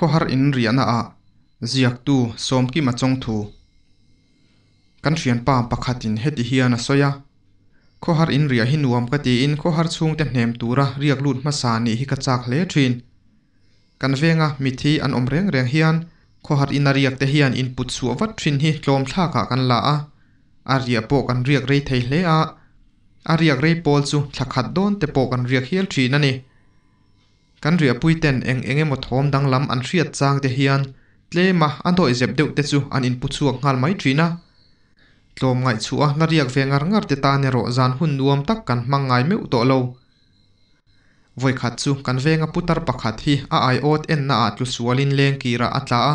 ข้อหรอินเรียนอาเจียกตูสมกิมจงทูกันเฟียนป้าปักหัดินเฮติเฮียนาโซยาขหรอินเรียหินวมกติอินข้อหารชงเต็มเนมตูระเรียกลุ่นมาสานีฮิกจากเลทินกันเวงะมิที่อันอมเรงเรียงเฮียนข้อหรอินเรียกเตเฮียนอินปุตสัววัดทินฮิโลมท่ากะกันละอาเรียโปกันเรียกเรยเทเลอาอาเรียกเรยโปลสุทักหัดโดนเตโปกันเรียกเฮลยทีนั่นเอง kan ria puiten eng engemaw thawm dang lam an hriat chang te hian tlema an dawih zep deuh te chu an input chu a nghal mai ṭhina tlawm ngaih chu a na riak ve ngar ngar te ta ni rawh zan hun nuam tak kan hmang ngai meuh tawh lo voikhat chu kan venga putar pakhat hi a ai ot en na a tlu sualin leng kira a tla a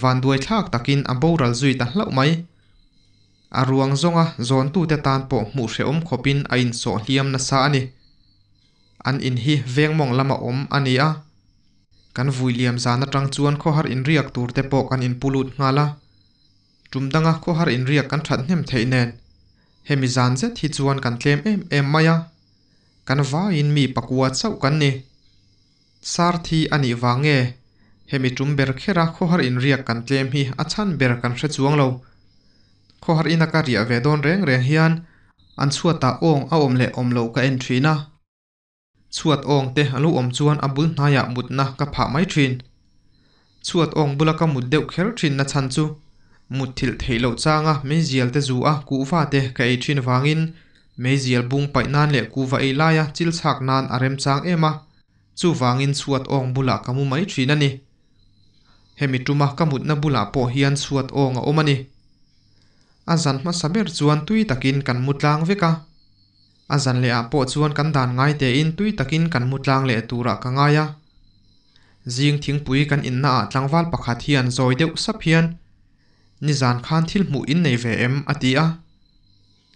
van duai thlak takin a boral zui ta hlau mai a ruang zonga zon tu te tan pawh hmuh hre awm khawpin a in sawh hliam na sa ani an in hi veng mong lama om ani a kan vui liam zana tang chuan kho har in riak tur te pawh kan in pulut ngala tumdanga kho har in riak kan that nem thei hemi zan zet hi chuan kan tlem em em maya kan va in mi pakua chau kan ni sar thi ani wange hemi tum ber khera kho har in riak kan tlem hi achan ber kan hre chuang lo kho har ina ka ria ve don reng reng hian an chhuata ong a om le om lo ka en thina ชวดองเตอลุอมชวนอบุญนายะมุดนะกับผาไม่ทรินชวดองบุลกะมุดเดกเครทรินนะชันจูมุดทิลเทโลจ้างะไม่เจียลเตจูอะกูฟาเตกะไอทรินวางินไม่เจียลบุงไปนานเลกูวาไอลายะจิลฉากนานอารมจางเอมาจูวางินชวดองบุลกะมุไม่ทรินันนี่เฮมิตุมะกะมุดนะบุลาปอเฮียนชวดองอะอมานี่อาจารย์มาสเบรจวนตุยตะกินกันมุดลางเวกา a zan le ah pawh chuan kan dan ngai te in tui takin kan mu tlang leh turah ka ngaia zing thingpui kan inna ah tlangval pakhat hi an zawi deuh sap hian nizan khan thil mu in nei ve em a ti a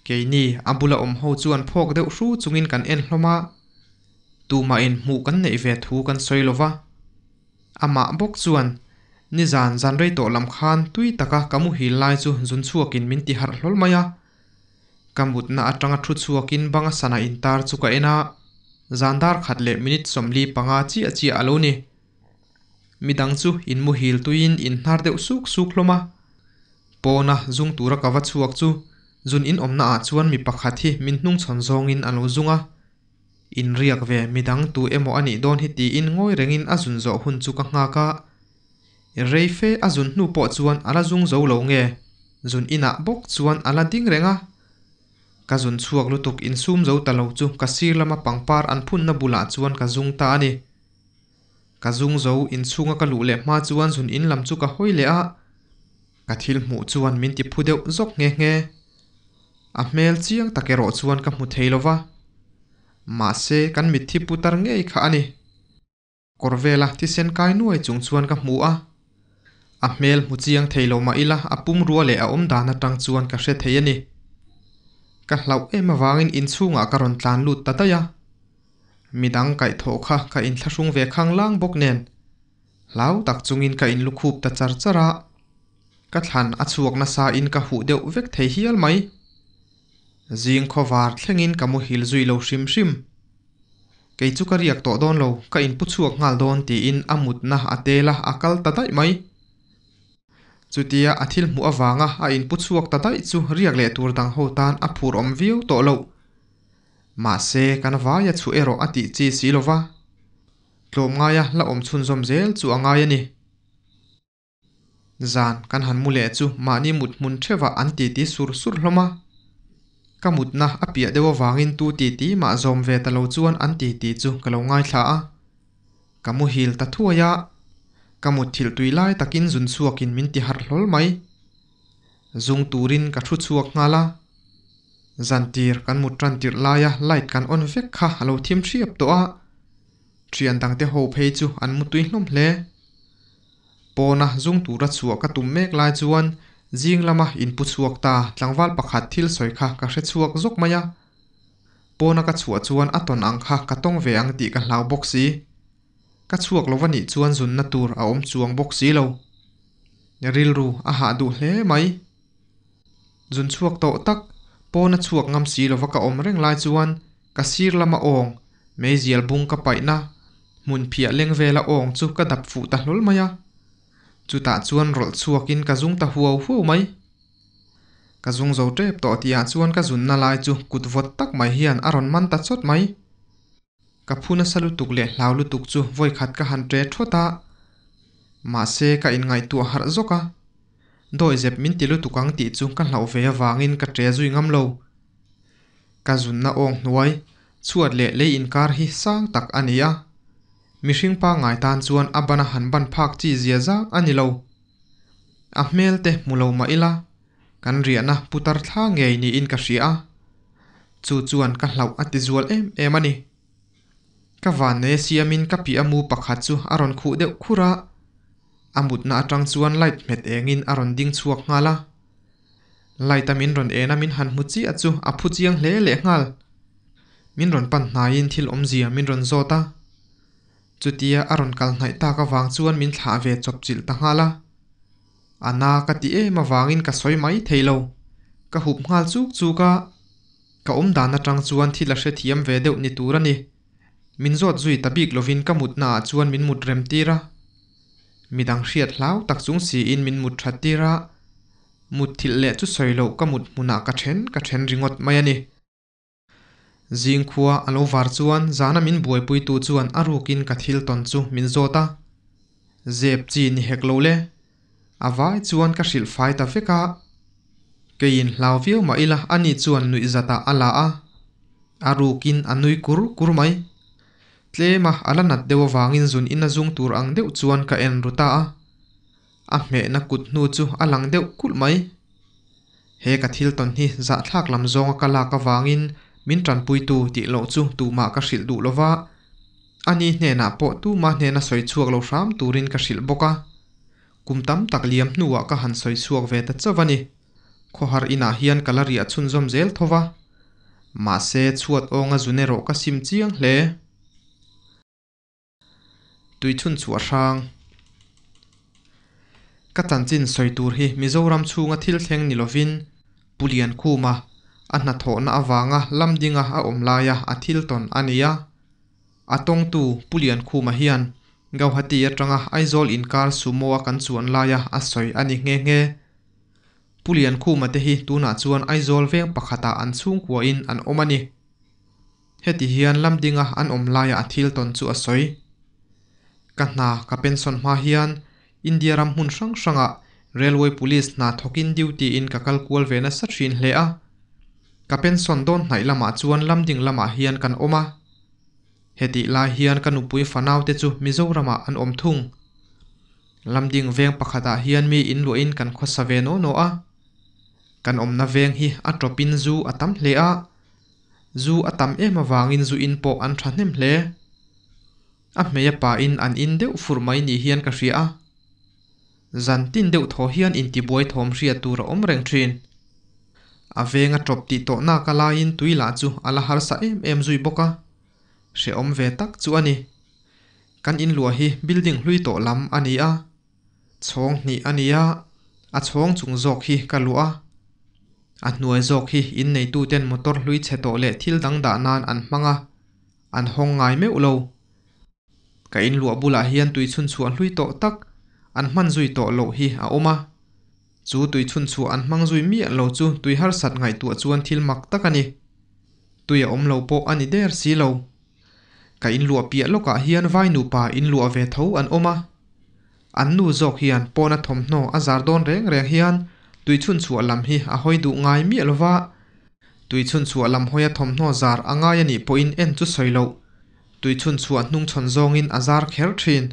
keini a bula awm ho chu an phawk deuh hru chungin kan en tu tuma in mu kan nei ve thu kan soilova amah bawk chuan nizan zan rei tawh lam khan tui taka kamu hi lai chu zun chuakin min ti har hlawlh mai a kamutna atanga thu chuakin banga sana intar chuka ena zandar khatle minit somli panga chi achi alo ni midang chu inmu hil tuin in hnar deuh suk suk hloma pona zung tura kawa chuak chu zun in omna a chuan mi pakhat hi min nung chhon zong in alo zunga in riak ve midang tu emo ani don hi ti in ngoi rengin azun zo hun chu ka nga ka reife azun hnu po chuan ala zung zo lo nge zun ina bok chuan ala ding renga ka zun chuak lutuk in sum zo talo chu ka sir lama pangpar an phun na bula chuan ka zung ta ani ka zung zo in chunga ka lu le hma chuan zun in lam chu ka hoi le a ka thil mu chuan min ti phu deuh zok nge nge a hmel chiang ro chuan ka mu thei lova ma se kan mi thi putar nge kha ani korvela ti sen kai nuai chung chuan ka mu a a hmel hmu chiang thei lo ma ila a pum le a om dana tang chuan ka hre thei ka hlau em awangin inchhungah ka rawn tlan lut ta taya midang kaih thawh kha ka in thlasung ve khang lang bawk nen hlau tak chungin ka in lukhup ta char chara ka thlan a chuakna sa in ka hu deuh vek thei hial mai zing khovar thlengin ka mu hil zui lo hrim hrim keichu ka riak tawh dawn lo ka in puchuak ngal dawn tiin a mutna a tela a kal ta daih mai chutia athil hmu awanga a in puchhuak tatai chu riak le tur dang ho tan a phur om viu to lo ma se kan vaia chu ero ati chi silova tlom ngaya la om chhun zom zel chu angaya ni zan kan han mu le chu ma ni mut mun thewa an ti ti sur sur hloma ka mut na apia dewa wangin tu ti ti ma zom ve talo chuan an ti ti chu kalo ngai thla a kamu hil ta thuaya ka mut thil tui lai takin zun chuakin min ti har hlol mai zung rin ka thu chuak nga la zantir kan mut tran tir laia lại kan on vek kha alo thim thiap to a thian dang te ho phei chu an mu tui hlom hle pona zung tura chuak ka tum mek lai chuan jing lama in pu chuak ta tlangwal pakhat thil soi kha ka hre chuak zok maya pona ka chua chuan aton ang kha ka tong ve ang ti ka hlau bốc si ka chuak lo wanih chuan zunna tur a à awm chuang bawk si lo rilru a à hah duh hle mai zun chuak tawh tak pawn a chuak ngam si lova ka awm reng lai chuan ka sir lama awng meizial bung ka paihna hmun phiah leng vela awng chu ka dap fuh ta hlol maia chutah chuan rolh chuakin ka zung ta huau huau mai ka zung zo tep tawh tiah chuan ka zunna lai chu kutvot tak mai hian a à rawn man ta chawt mai kaphuna salu tuk le hlau lu tuk chu voi khát cả hàn tre ta mà se ka in ngai tu har zoka đôi zep min tilu tukang ti chu ka về vàng in ka tre duy ngam lâu ka zun na ong nuai chuat lệ le in kar hi sang tak ania mihring pa ngai tan chuan abana hàn ban phak chi zia za anh lâu a hmel te mulo ma ila kan riana putar thla ngei ni in ka hria chu chuan ka hlau ati zual em em ani ka van ne siamin ka pi amu pakhat chu a rawn khu deuh khura amutna atang chuan light met engin a rawn ding chuak ngala light amin rawn min han mu chi achu a phu chiang hle le ngal min ron pan hnaiin thil om zia min ron zota chutia a rawn kal hnai ta ka wang chuan min thla ve chop chil ta ngala ana ka ti em awangin ka soi mai theilo ka hup ngal chuk chuka ka om dan trang chuan thil a hre thiam ve deuh ni tur ani min zot zui tabik lovin kamut na chuan min mut rem tira dang hriat hlau tak chung si in min mut tha tira mut thil le chu soilo kamut muna ah ka then ka then ringot mai ani zing khuwa alo var chuan zana min buai pui tu chuan arukin ka thil ton chu min zota zep chi ni hek lo le avai chuan ka hril fai ta veka kein hlau viu ma ila ani chuan nui zata ala a arukin anui kur kur mai tlema ala nat deuh awangin zun in a zung tur ang deuh chuan ka en ruta a a hmehna kut hnu chu a lang deuh kulh mai he ka thil ton hi zah thlak lam zawng a ka lak awangin min tran pui tu tih lo chu tuma ka hrilh duh lova ani hnena pawh tuma hnena soi chuak lo hram turin ka hrilh bawk a kum tam tak liam hnuah ka han soi chuak ve ta chawani khohar ina hian kalaria chhun zom zel thowa ma se chuat onga zunero ka sim chiang hle tui chun sang, các chu a hrang ka tan chin soitur hi mizoram chunga thil thleng ni lovin pulian khuma a hna thawhna awanga lamdinga a awm laia a thil ton ania a tong tu pulian khuma hian gauhati atanga aizol inkar sumoa kan chuan laia a soi ani nge nge pulian khuma te hi tuna chuan aizol veng pakhata an chung kuain an awm ani heti hian lamdinga an awm laia a thil ton chu a soi ka hna ka pension hma hian india ram hun sang hranga railway police na thokin duty in ka kalkual vena sa thin hle a ka pension don hnai lama chuan lamding lama hian kan oma heti la hian kan upui fanau te chu mizorama an om thung lamding veng pakhata hian mi in lo in kan khosa ve no no a kan om na veng hi a tropin zu atam hle a zu atam em awangin vàng in po an thahnem hle áp hmei bà in an in đều fur mai nhị hian ka hria a zan tin đều thaw hian in ti buai thawm hria tur a awm reng thin a venga top ti to na ka lain tuila à ala har sa em em bốc boka se om về tak chu anh. Căn in lua hi building hlui to lam ani a chhawng hnih ani a à, chhawng chung zawk hi ka lu à. a hnuai zawk hi in này tu ten motor hlui che to le thil dang da nan an hmanga an hawng ngai meu lo cái in lua bula hian tui chun chu an hlui tawh tak an hman zui tawh lo hi à awm a chú tùy chun chu an mang zui mi an lo chu tui har sat ngai tu chu an thil mak tak ani tui a awm bộ anh ani der si lo cái in bịa pia lawkah hian vai nụ nupa in lua về tho an awm a an nu dọc hian pawn na thawm hno a zardawn reng reng hian tui chun chu a lam hi à hoi duh ngai mi lova tùy chun chu làm lam hoi a thawm hno zar a à ngai ani pawh in en chu soi lo tui chun chu nung hnung chhan in azar zar kher thin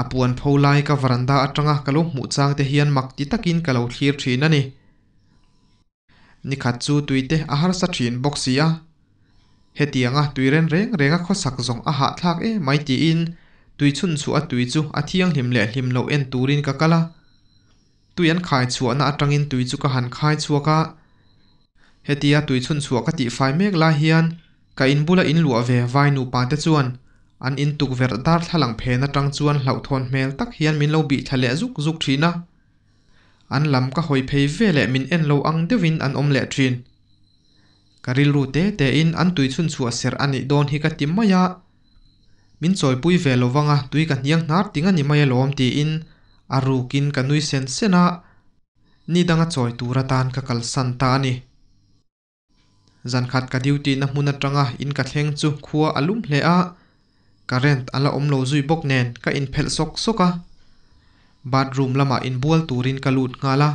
a puan pho lai ka varanda atanga kalo mu chang te hian mak ti takin kalo thlir thin ani nikhat chu tuite a har sa thin boxia. ia he tianga tui ren reng renga kho sak zong a ha thlak e mai ti in tui chun chu a tui chu a thiang hlim le hlim lo en turin ka kala tui an khai chu ana atangin tui chu ka han khai chuaka hetia tui chun chuaka ti fai mek la hian ka in bula in lua về vai nụ pa te chuan an in tuk ver dar thalang phe na tang chuan hlau thon hmel tak hian min lo bi thale zuk zuk thina an lam ka hoi phei ve le min en lo ang deuhin an om le thin karil ru te te in an tui chun chu ser ani don hi ka tim maya min choi pui ve lo wanga tui ka niang hnar ting ani maya lom ti in aru kin ka nui sen sena ni danga choi tura tan ka kal san ta ani khát điều ka duty na trăng atanga in ka thèn chu khua alum hle a current ala omlo duy bốc nen ka in phel sok soka bathroom lama in bual turin ka lut ngala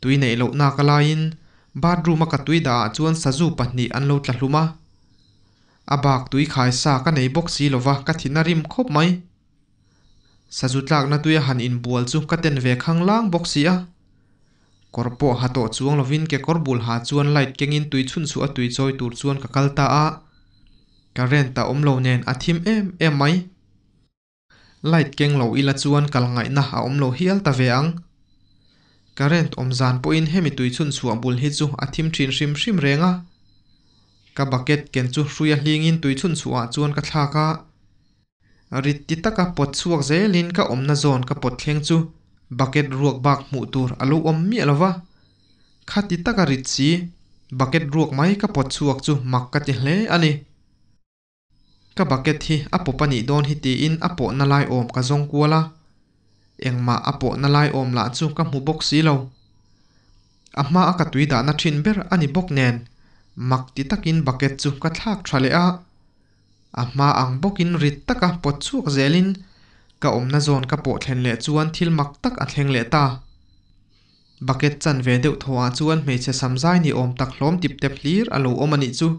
tui nei lo na ka in bathroom ka tui da chuan sazu pahnih an lo tla hluma abak tui khai sa ka nei bok si lova ka thina rim khop mai sazu tlak na tui han in bual chu ka ten ve khang lang bok si a kawr pawh hawtawh chuang lovin ke kawr bul ha chuan light kengin tui chhun chu a tui chawi tur chuan ka kal ta a current a awm lo nen a thim em em mai light keng lo ila chuan kal ngaihna a awm lo hial ta ve ang current awm zan pawh in hemi tui chhun chu a bul hi chu a thim thin hrim hrim renga ka bucket ken chu hrui a hlingin tui chhun chu a chuan ka thlaka rit ti taka pot chuak zelin ka awmna zon ka pot thleng chu bucket ruak bak hmuh tur alo à, om mi alova kha ti taka à, rit si bucket ruak mai ka pot chuak chu mak ka ti hle ani ka bucket hi apo pani don hi ti in apo na lai om ka zong kuala engma apo na lai om la chu ka hmu bok si lo amma aka tui da na thin ber ani bok nen mak ti takin bucket chu ka thlak thale a amma à, ang bokin rit taka pot chuak zelin cả ka na zawn cả bộ thèn lệ chuan thil mặc tak ăn thèn lệ ta bucket chan ve deuh tho chuan sắm samzai ni awm tak hlawm tipte hlir a alo awm anh chu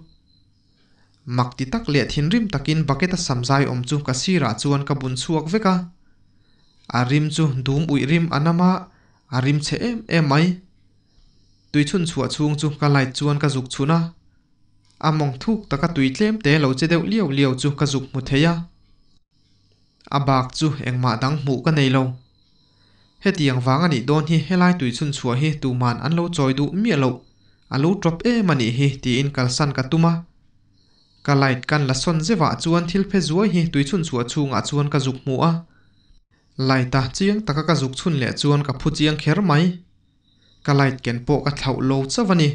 mak ti tak lệ thin rim takin bucket a samzai awm chu ka sirah chuan bún suộc với cả. a rim chu dum ui rim anama a rim che em em mai tui chun chua chung chu ka lai chuan ka zuk chuna a mong thuk taka tui tlem te lo che deuh liau liau chu ka zuk mu theya abak chu engma dang mu ka nei lo he tiang wang ani don hi helai tui chun chua hi tu man an lo choi du mi lo a lo drop e mani hi ti in kal san ka tuma ka light kan la son zewa chuan thil phe zuai hi tui chun chua chunga chuan ka zuk mu a laita chiang taka ka zuk chun le chuan ka phu chiang kher mai ka light ken po ka thlau lo chawani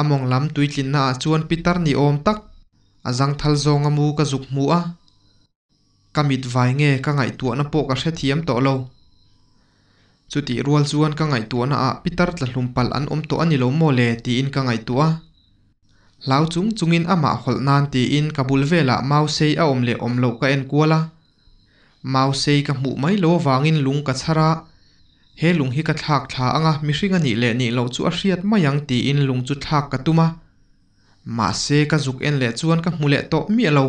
among lam tui tlin na chuan pitar ni om tak azang thal zonga mu ka zuk mu a ka mit vai nge ka ngai tuahna pawh ka hre thiam tawh lo chuti rual chuan ka ngai tuahna ah pitar là hlum pal an awm tawh ani lo maw le tiin ka ngai tuah lau chung chungin amah holh nan tiin ka bul velah mau sei a awm le awm lo ka en la, mau xây cả ka hmuh mai lo wangin lung ka chhara ah. he lung hi ka thlak anh à mi hring ani le ni lo chu a hriat mayang tiin lung chu thlak cả tuma ah. ma xây cả zuk en le chuan cả hmu le tawh mi lo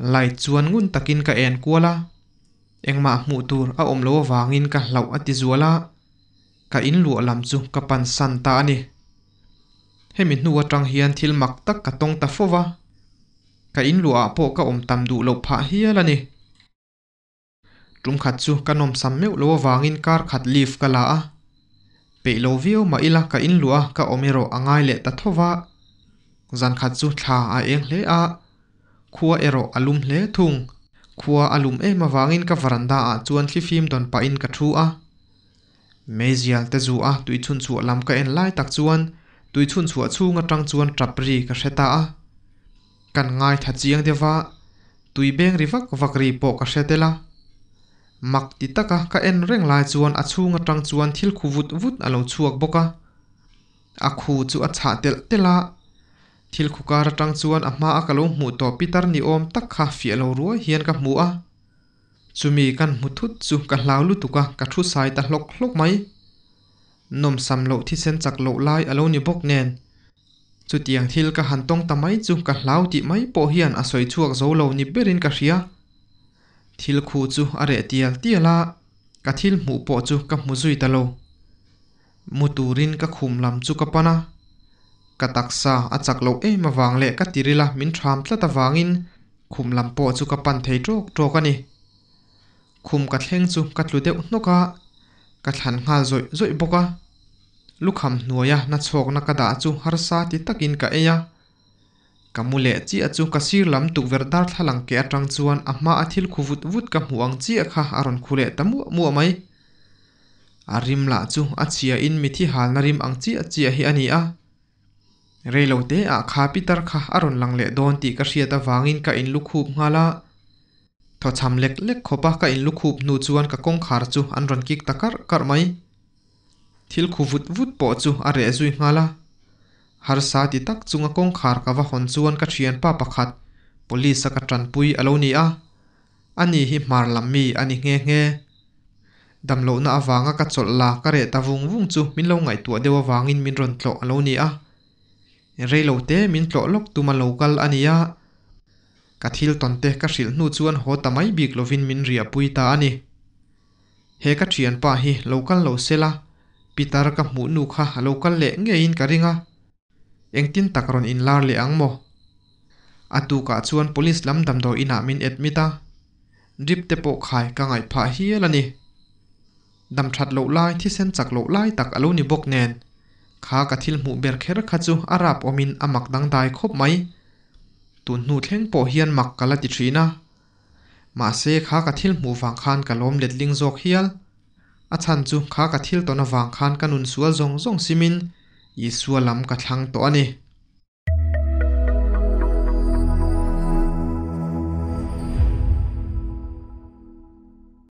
lại chuan ngun takin ka en kuala engma hmuh tur a awm lo wangin ka hlo ati zuala ka in lua lam chu ka pan santa ta ani hemi hnu atang hian thil mak tak ka tong ta fowa ka in lua po ka om tam du lo pha hiala ni trung khat chu ka nom sam meu lo wangin kar khat leaf ka la a pe lo view ma ila ka in lua ka omero angai le ta thowa zan khat chu thla a eng hle a khua ero alum hle thung khua alum em awangin ka varanda ah chuan thlifim don pa in ka thu a mezial te zu a tui chun chu lam ka en lai tak chuan tui chun chu chunga tang chuan trapri ka hreta a kan ngai tha chiang dewa tui beng ri vak vakri po ka hretela mak ti taka ka en reng lai chuan a chunga tang chuan thil khu vut vut alo chuak boka a khu chu a chha tel tela ทิลคุการตั้งชวนอามาอักลุงมุ่ตัวปิตาร์นิโอมตักข้าฟีเอลรัวเฮียนกับมัวอุมีกันมุทุดซูกันลาวลุตุกะกัทุสายตะลกลกไหมนมสำโลที่เซนจักโลไลอโลนิบกแนนสุดเตียงทิลกะหันตรงตะไหมจุกันลาวติไมโปเฮียนอสวยชั่วโซโลนิเบรินกะเฮียทิลคูจูอะเรเตียลเตียลากะทิลมุ่โปจูกับมุจุยตะโลมุตูรินกับขุมลำจุกะปะนา kataksa achak lo em awang le ka tirila min tham tla ta wangin khum lampo chu ka pan thei trok trok ani khum ka thleng chu ka tlu deuh noka ka thlan ngal zoi zoi boka lukham nuaya na chhok na kada chu harsa ti takin ka eya kamule chi achu kasir lam tuk verdar thalang ke atang chuan ama athil khuvut vut ka muang chi akha aron khule tamu mu mai arim la chu achia in mithi hal narim ang chi achia hi ani a reilo te a kha pitar kha aron lang le don ti ka hriata wangin ka in lukhup ngala tho cham lek lek khopa ka in lukhup nu chuan ka kong khar chu an ron kik takar kar mai thil khu vut vut po chu a re zui ngala har sa ti tak chunga kong khar ka wa hon chuan ka thian pa pakhat police ka tran pui alo ni a ani hi mar lam mi ani nghe. nge damlo na awanga ka chol la ka re ta vung vung chu min lo ngai tua dewa wangin min ron tlo alo ni a rei lo te min tlo lok tuma local ania kathil tonte ka hril hnu chuan ho tamai bik lovin min ria pui ta ani he ka thian pa hi local lo sela pitar ka hmu nu kha local le nge in ka ringa engtin takron in lar le mo. atu ka chuan police lam dam do ina min admita drip te po khai ka ngai pha hi elani dam that lo lai thi sen chak lo lai tak alo ni bok nen ข้ากะทิลหมูเบรเฮรขจูอาราบอมินอมักดังได้ครบไหมตุนหนูเท่งโปเฮียนมักกะละติทรีนะมาเซข้ากะทิลหมูฟังคานกะลมเด็ดลิงโจกเฮียลอาชันจูข้ากะทิลตอนฟังคานกันุนสัวจงจงซิมินยิสัวลำกะทังตัวนี้